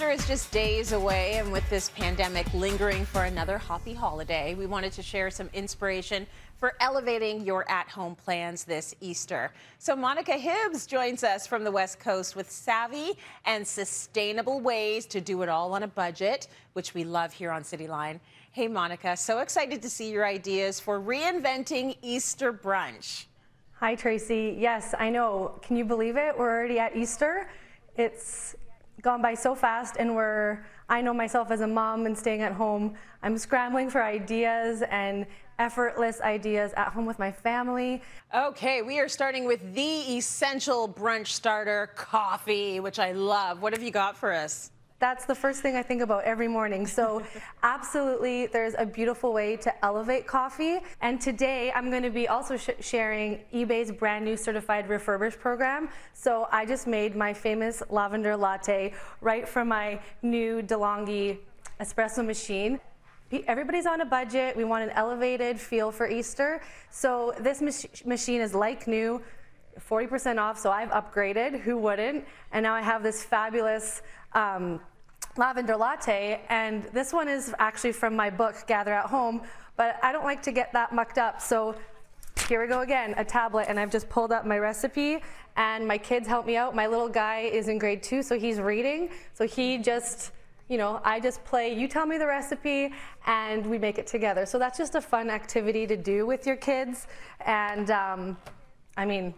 Easter is just days away, and with this pandemic lingering for another hoppy holiday, we wanted to share some inspiration for elevating your at home plans this Easter. So, Monica Hibbs joins us from the West Coast with savvy and sustainable ways to do it all on a budget, which we love here on City Line. Hey, Monica, so excited to see your ideas for reinventing Easter brunch. Hi, Tracy. Yes, I know. Can you believe it? We're already at Easter. It's gone by so fast and we're i know myself as a mom and staying at home i'm scrambling for ideas and effortless ideas at home with my family okay we are starting with the essential brunch starter coffee which i love what have you got for us that's the first thing I think about every morning. So, absolutely, there's a beautiful way to elevate coffee. And today, I'm going to be also sh sharing eBay's brand new certified refurbished program. So, I just made my famous lavender latte right from my new DeLonghi espresso machine. Everybody's on a budget. We want an elevated feel for Easter. So, this mach machine is like new. 40% off, so I've upgraded. Who wouldn't? And now I have this fabulous um, lavender latte, and this one is actually from my book, Gather at Home, but I don't like to get that mucked up, so here we go again, a tablet, and I've just pulled up my recipe, and my kids help me out. My little guy is in grade two, so he's reading, so he just, you know, I just play, you tell me the recipe, and we make it together. So that's just a fun activity to do with your kids, and um, I mean,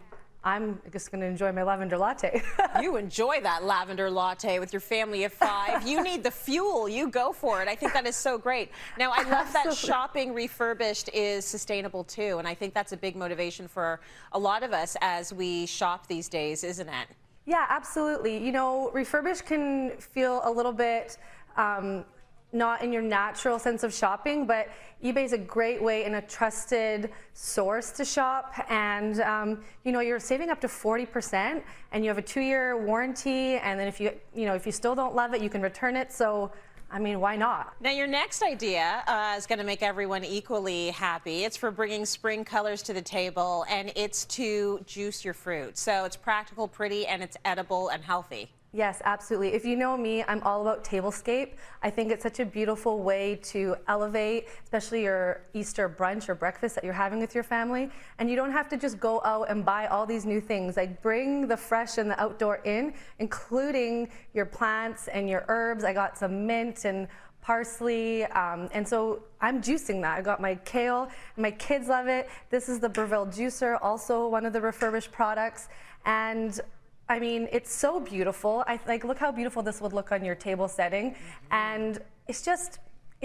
I'm just going to enjoy my lavender latte. you enjoy that lavender latte with your family of five. You need the fuel. You go for it. I think that is so great. Now, I love Absolutely. that shopping refurbished is sustainable too. And I think that's a big motivation for a lot of us as we shop these days, isn't it? Yeah, absolutely. You know, refurbished can feel a little bit um, not in your natural sense of shopping, but eBay is a great way and a trusted source to shop. And um, you know, you're saving up to 40%, and you have a two-year warranty. And then if you, you know, if you still don't love it, you can return it. So. I mean, why not? Now, your next idea uh, is going to make everyone equally happy. It's for bringing spring colors to the table, and it's to juice your fruit. So it's practical, pretty, and it's edible and healthy. Yes, absolutely. If you know me, I'm all about tablescape. I think it's such a beautiful way to elevate, especially your Easter brunch or breakfast that you're having with your family. And you don't have to just go out and buy all these new things. Like bring the fresh and the outdoor in, including your plants and your herbs. I got some mint and parsley. Um, and so I'm juicing that. I got my kale. My kids love it. This is the Breville juicer, also one of the refurbished products. And I mean, it's so beautiful. I like look how beautiful this would look on your table setting, mm -hmm. and it's just.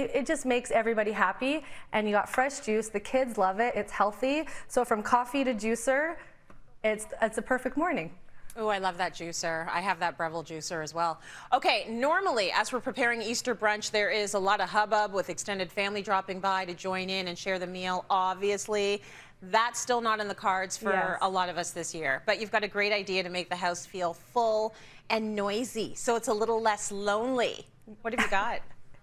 It, it just makes everybody happy, and you got fresh juice. The kids love it. It's healthy. So from coffee to juicer, it's it's a perfect morning. Oh, I love that juicer. I have that Breville juicer as well. Okay, normally, as we're preparing Easter brunch, there is a lot of hubbub with extended family dropping by to join in and share the meal, obviously. That's still not in the cards for yes. a lot of us this year. But you've got a great idea to make the house feel full and noisy, so it's a little less lonely. What have you got?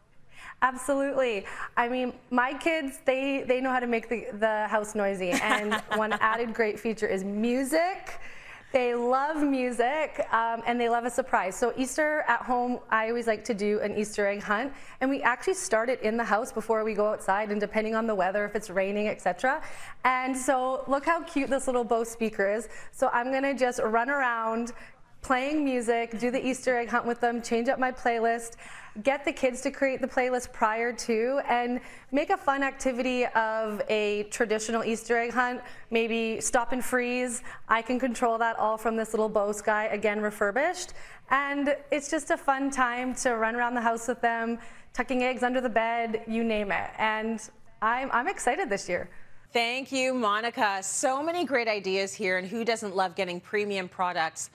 Absolutely. I mean, my kids, they, they know how to make the, the house noisy. And one added great feature is music. They love music um, and they love a surprise. So Easter at home, I always like to do an Easter egg hunt, and we actually start it in the house before we go outside. And depending on the weather, if it's raining, etc. And so look how cute this little Bose speaker is. So I'm gonna just run around playing music, do the Easter egg hunt with them, change up my playlist get the kids to create the playlist prior to and make a fun activity of a traditional Easter egg hunt. Maybe stop and freeze. I can control that all from this little Bose sky, again refurbished. And it's just a fun time to run around the house with them, tucking eggs under the bed, you name it. And I'm, I'm excited this year. Thank you, Monica. So many great ideas here, and who doesn't love getting premium products